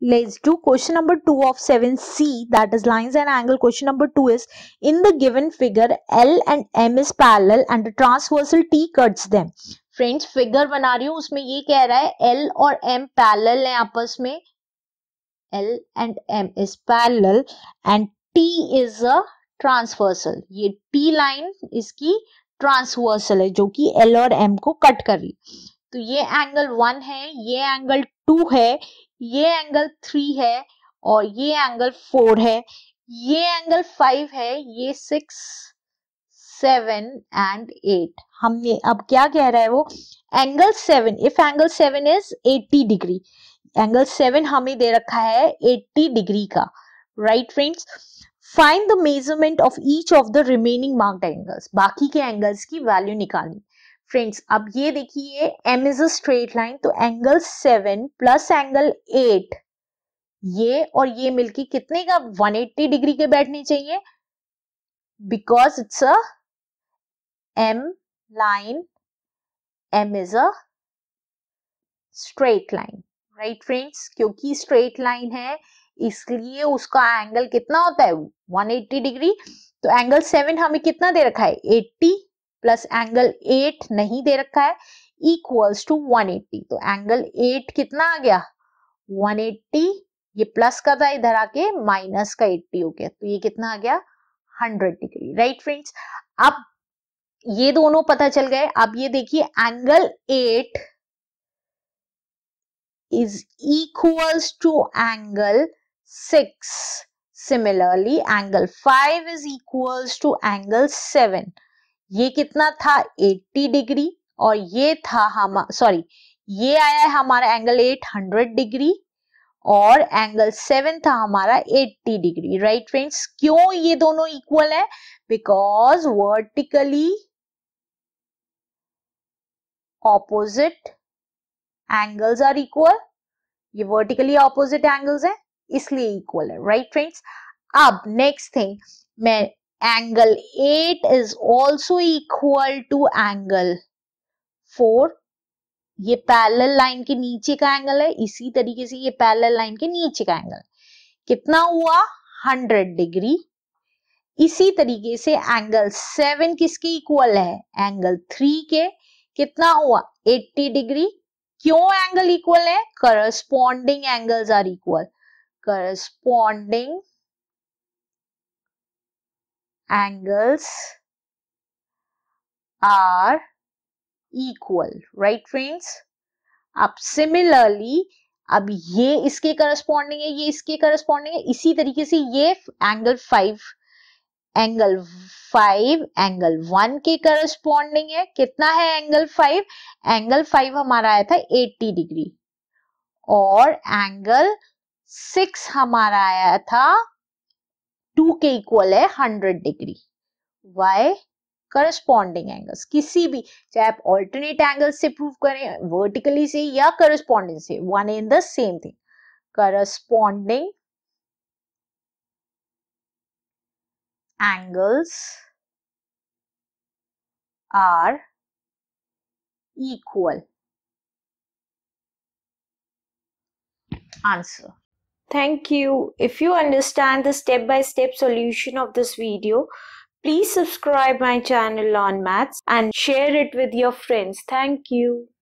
let's do question number 2 of 7c that is lines and angle question number 2 is in the given figure l and m is parallel and the transversal t cuts them friends figure बना रही हूँ उसमें ये कह रहा है L और M parallel है आपस में L and M is parallel and T is a transversal ये टी लाइन इसकी ट्रांसवर्सल है जो कि एल और एम को कट कर रही तो ये एंगल वन है ये एंगल टू है ये एंगल थ्री है और ये एंगल फोर है ये एंगल फाइव है ये सिक्स सेवन एंड एट हमने अब क्या कह रहा है वो angle seven if angle seven is eighty degree angle seven हमें दे रखा है एट्टी डिग्री का right friends find the measurement of each of the remaining marked angles बाकी के एंगल्स की वैल्यू निकालनी फ्रेंड्स अब ये देखिए M is a straight line तो angle seven plus angle eight ये और ये मिलके कितने का 180 डिग्री के बैठने चाहिए because it's a M line M is a straight line right friends क्योंकि स्ट्रेट लाइन है इसलिए उसका एंगल कितना होता है 180 डिग्री तो एंगल सेवन हमें कितना दे रखा है 80 प्लस एंगल एट नहीं दे रखा है इक्वल्स टू 180 तो एंगल एट कितना आ गया 180 ये प्लस का था इधर आके माइनस का 80 हो गया तो ये कितना आ गया 100 डिग्री राइट फ्रेंड्स अब ये दोनों पता चल गए अब ये देखिए angle eight is equals to angle six similarly angle five is equals to angle seven ये कितना था 80 डिग्री और ये था हम सॉरी ये आया है हमारा एंगल 800 डिग्री और एंगल सेवन था हमारा 80 डिग्री राइट फ्रेंड्स क्यों ये दोनों इक्वल है because vertically opposite angles are equal ये वर्टिकली ऑपोजिट एंगल्स है इसलिए इक्वल है राइट right, फ्रेंड्स अब नेक्स्ट थिंग मैं angle eight is also equal to angle four ये पैरेलल लाइन के नीचे का एंगल है इसी तरीके से ये पैरेलल लाइन के नीचे का एंगल कितना हुआ हंड्रेड डिग्री इसी तरीके से एंगल सेवन किसके इक्वल है एंगल थ्री के कितना हुआ एट्टी डिग्री क्यों एंगल इक्वल है corresponding angles are equal corresponding angles are equal right friends अब similarly अब ये इसके corresponding है ये इसके corresponding है इसी तरीके से ये angle five angle five angle one के करस्पॉन्डिंग है कितना है एंगल फाइव एंगल फाइव हमारा आया था एट्टी डिग्री और एंगल सिक्स हमारा आया था टू के इक्वल है hundred degree why corresponding angles किसी भी चाहे आप ऑल्टरनेट एंगल से प्रूव करें वर्टिकली से या करस्पॉन्डिंग से one in the same thing corresponding angles are equal answer Thank you. If you understand the step-by-step -step solution of this video, please subscribe my channel on maths and share it with your friends. Thank you.